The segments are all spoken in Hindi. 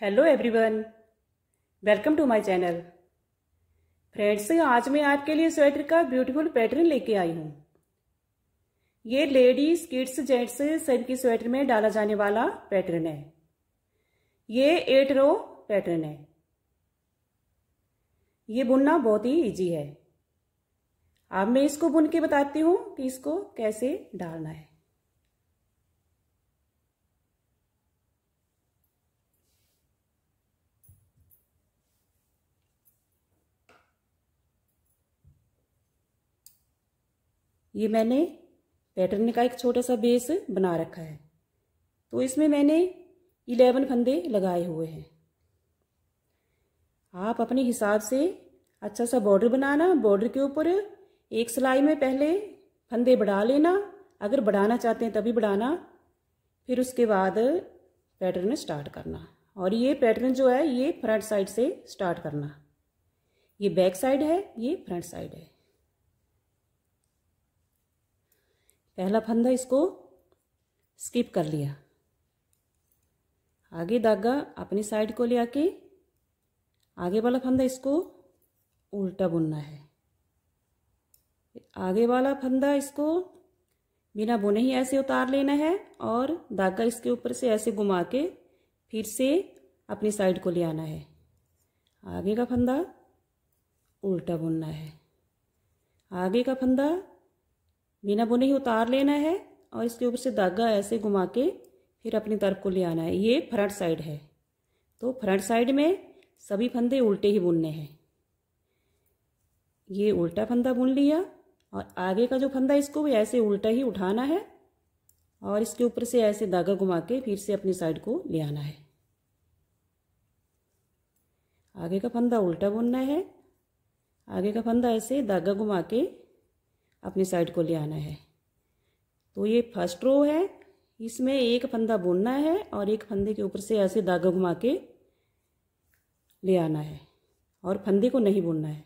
hello everyone welcome to my channel friends आज मैं आपके लिए स्वेटर का ब्यूटीफुल पैटर्न लेके आई हूँ ये लेडीज किड्स जेंट्स की स्वेटर में डाला जाने वाला पैटर्न है ये एट रो पैटर्न है ये बुनना बहुत ही इजी है अब मैं इसको बुन के बताती हूँ कि इसको कैसे डालना है ये मैंने पैटर्न का एक छोटा सा बेस बना रखा है तो इसमें मैंने इलेवन फंदे लगाए हुए हैं आप अपने हिसाब से अच्छा सा बॉर्डर बनाना बॉर्डर के ऊपर एक सिलाई में पहले फंदे बढ़ा लेना अगर बढ़ाना चाहते हैं तभी बढ़ाना फिर उसके बाद पैटर्न स्टार्ट करना और ये पैटर्न जो है ये फ्रंट साइड से स्टार्ट करना ये बैक साइड है ये फ्रंट साइड है पहला फंदा इसको स्किप कर लिया आगे धागा अपनी साइड को ले आके आगे वाला फंदा इसको उल्टा बुनना है आगे वाला फंदा इसको बिना बुने ही ऐसे उतार लेना है और धागा इसके ऊपर से ऐसे घुमा के फिर से अपनी साइड को ले आना है आगे का फंदा उल्टा बुनना है आगे का फंदा बिना बुने ही उतार लेना है और इसके ऊपर से धागा ऐसे घुमा के फिर अपनी तरफ को ले आना है ये फ्रंट साइड है तो फ्रंट साइड में सभी फंदे उल्टे ही बुनने हैं ये उल्टा फंदा बुन लिया और आगे का जो फंदा इसको भी ऐसे उल्टा ही उठाना है और इसके ऊपर से ऐसे धागा घुमा के फिर से अपनी साइड को ले आना है आगे का फंदा उल्टा बुनना है आगे का फंदा ऐसे धागा घुमा के अपने साइड को ले आना है तो ये फर्स्ट रो है इसमें एक फंदा बुनना है और एक फंदे के ऊपर से ऐसे धागा घुमा के ले आना है और फंदे को नहीं बुनना है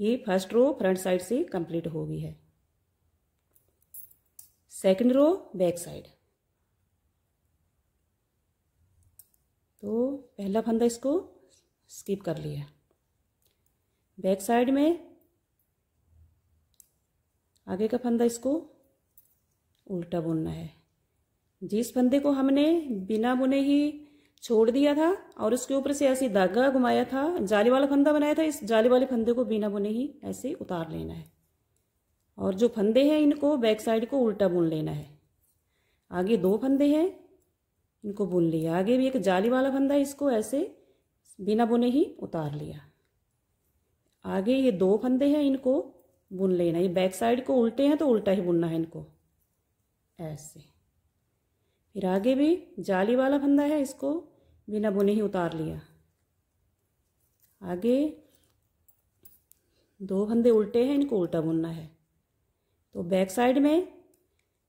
ये फर्स्ट रो फ्रंट साइड से कंप्लीट हो गई है सेकंड रो बैक साइड तो पहला फंदा इसको स्किप कर लिया बैक साइड में आगे का फंदा इसको उल्टा बुनना है जिस फंदे को हमने बिना बुने ही छोड़ दिया था और उसके ऊपर से ऐसे धागा घुमाया था जाली वाला फंदा बनाया था इस जाली वाले फंदे को बिना बुने ही ऐसे उतार लेना है और जो फंदे हैं इनको बैक साइड को उल्टा बुन लेना है आगे दो फंदे हैं इनको बुन लिया आगे भी एक जाली वाला फंदा है इसको ऐसे बिना बुने ही उतार लिया आगे ये दो फंदे हैं इनको बुन लेना ये बैक साइड को उल्टे हैं तो उल्टा ही बुनना है इनको ऐसे फिर आगे भी जाली वाला फंदा है इसको बिना बुने ही उतार लिया आगे दो फंदे उल्टे हैं इनको उल्टा बुनना है तो बैक साइड में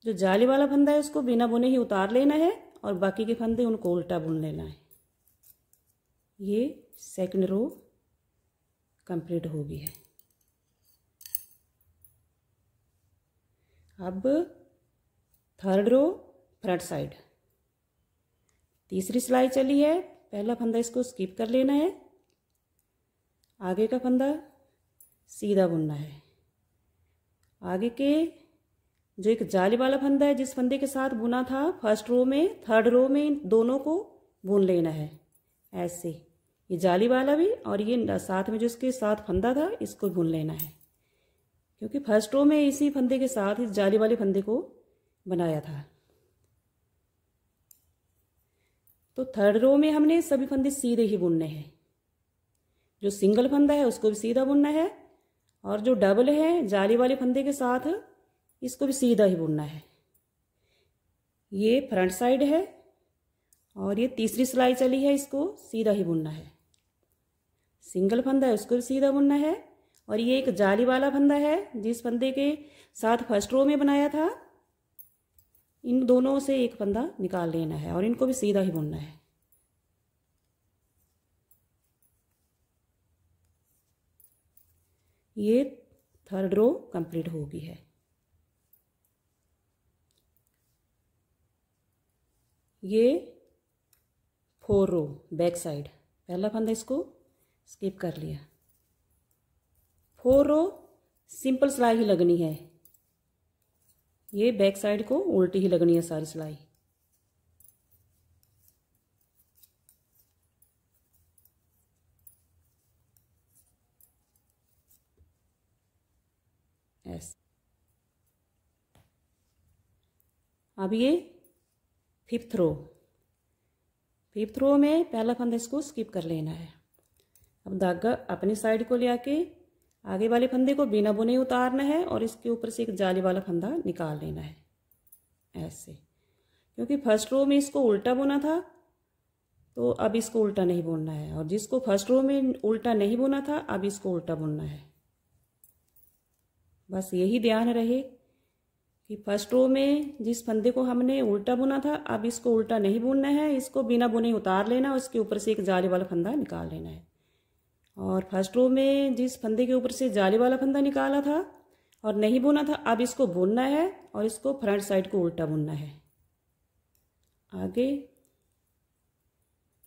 जो जाली वाला फंदा है उसको बिना बुने ही उतार लेना है और बाकी के फंदे उनको उल्टा बुन लेना है ये सेकंड रो कंप्लीट हो गई है अब थर्ड रो फ्रंट साइड तीसरी सिलाई चली है पहला फंदा इसको स्किप कर लेना है आगे का फंदा सीधा बुनना है आगे के जो एक जाली वाला फंदा है जिस फंदे के साथ बुना था फर्स्ट रो में थर्ड रो में इन दोनों को बुन लेना है ऐसे ये जाली वाला भी और ये साथ में जो इसके साथ फंदा था इसको बुन लेना है क्योंकि फर्स्ट रो में इसी फंदे के साथ इस जाली वाले फंदे को बनाया था तो थर्ड रो में हमने सभी फंदे सीधे ही बुनने हैं जो सिंगल फंदा है उसको भी सीधा बुनना है और जो डबल है जाली वाले फंदे के साथ इसको भी सीधा ही बुनना है ये फ्रंट साइड है और ये तीसरी सिलाई चली है इसको सीधा ही बुनना है सिंगल फंदा है उसको भी सीधा बुनना है और ये एक जाली वाला फंदा है जिस फंदे के साथ फर्स्ट रो में बनाया था इन दोनों से एक फंदा निकाल लेना है और इनको भी सीधा ही बुनना है ये थर्ड रो कंप्लीट होगी है ये फोर रो बैक साइड पहला फंदा इसको स्किप कर लिया फोर रो सिंपल सिलाई ही लगनी है ये बैक साइड को उल्टी ही लगनी है सारी सिलाई अब ये फिफ्थ रो फिफ्थ रो में पहला फंदा इसको स्किप कर लेना है अब धागा अपनी साइड को ले आके आगे वाले फंदे को बिना बुने उतारना है और इसके ऊपर से एक जाली वाला फंदा निकाल लेना है ऐसे क्योंकि फर्स्ट रो में इसको उल्टा बुना था तो अब इसको उल्टा नहीं बुनना है और जिसको फर्स्ट रो में उल्टा नहीं बुना था अब इसको उल्टा बुनना है बस यही ध्यान रहे कि फर्स्ट रो में जिस फंदे को हमने उल्टा बुना था अब इसको उल्टा नहीं बुनना है इसको बिना बुने उतार लेना और इसके ऊपर से एक जाली वाला फंदा निकाल लेना है और फर्स्ट रो में जिस फंदे के ऊपर से जाले वाला फंदा निकाला था और नहीं बुना था अब इसको बुनना है और इसको फ्रंट साइड को उल्टा बुनना है आगे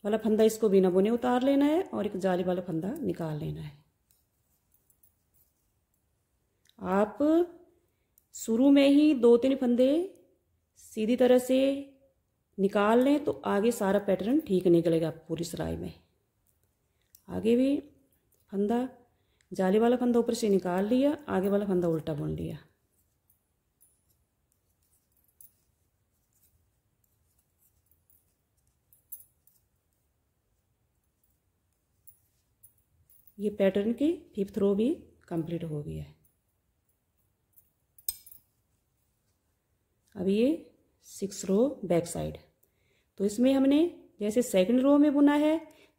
वाला फंदा इसको बिना बुने उतार लेना है और एक जाली वाला फंदा निकाल लेना है आप शुरू में ही दो तीन फंदे सीधी तरह से निकाल लें तो आगे सारा पैटर्न ठीक निकलेगा पूरी सिलाई में आगे भी फंदा जाली वाला फंदा ऊपर से निकाल लिया आगे वाला फंदा उल्टा बुन लिया ये पैटर्न की फिफ्थ रो भी कंप्लीट हो गया है अब ये सिक्स रो बैक साइड तो इसमें हमने जैसे सेकंड रो में बुना है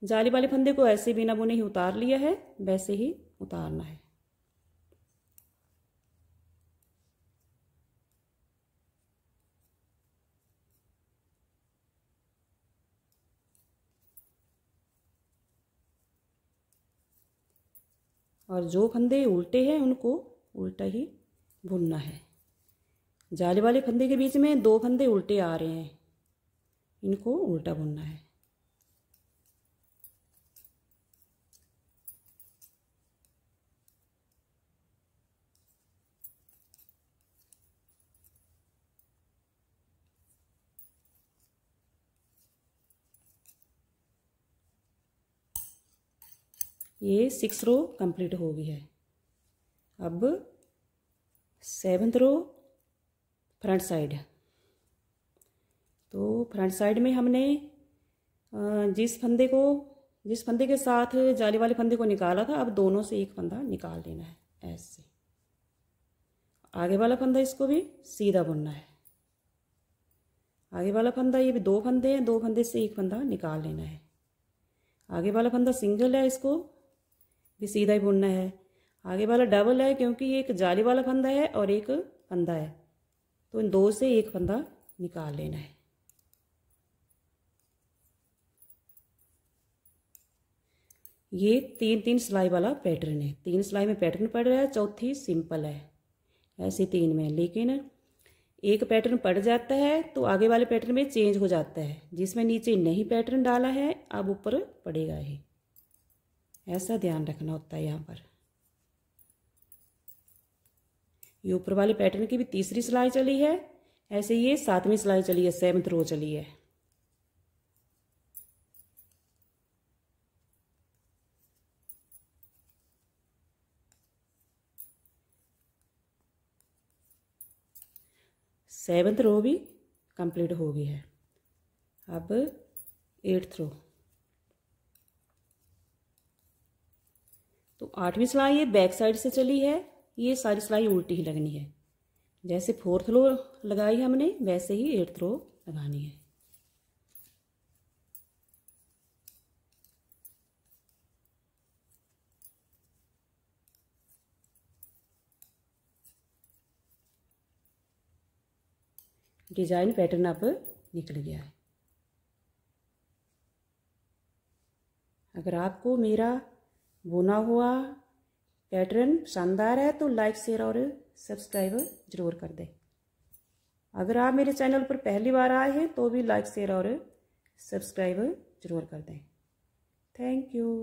जाली वाले फंदे को ऐसे बिना बुने ही उतार लिया है वैसे ही उतारना है और जो फंदे उल्टे हैं उनको उल्टा ही बुनना है जाली वाले फंदे के बीच में दो फंदे उल्टे आ रहे हैं इनको उल्टा बुनना है ये सिक्स रो कंप्लीट हो गई है अब सेवन्थ रो फ्रंट साइड है तो फ्रंट साइड में हमने जिस फंदे को जिस फंदे के साथ जाली वाले फंदे को निकाला था अब दोनों से एक फंदा निकाल लेना है ऐसे आगे वाला फंदा इसको भी सीधा बुनना है आगे वाला फंदा ये भी दो फंदे हैं दो फंदे से एक फंदा निकाल लेना है आगे वाला फंदा सिंगल है इसको भी सीधा ही बुनना है आगे वाला डबल है क्योंकि ये एक जाली वाला फंदा है और एक फंदा है तो इन दो से एक फंदा निकाल लेना है ये तीन तीन सिलाई वाला पैटर्न है तीन सिलाई में पैटर्न पड़ रहा है चौथी सिंपल है ऐसे तीन में लेकिन एक पैटर्न पड़ जाता है तो आगे वाले पैटर्न में चेंज हो जाता है जिसमें नीचे नहीं पैटर्न डाला है अब ऊपर पड़ेगा ही ऐसा ध्यान रखना होता है यहाँ पर ये ऊपर वाले पैटर्न की भी तीसरी सिलाई चली है ऐसे ये सातवीं सिलाई चली है सेवन्थ रो चली है सेवन्थ रो भी कंप्लीट हो गई है अब एट्थ रो तो आठवीं सिलाई ये बैक साइड से चली है ये सारी सिलाई उल्टी ही लगनी है जैसे फोर्थ रो लगाई है हमने वैसे ही एट्थ रो लगानी है डिज़ाइन पैटर्न आप निकल गया है अगर आपको मेरा बुना हुआ पैटर्न शानदार है तो लाइक शेयर और सब्सक्राइब जरूर कर दें अगर आप मेरे चैनल पर पहली बार आए हैं तो भी लाइक शेयर और सब्सक्राइब जरूर कर दें थैंक यू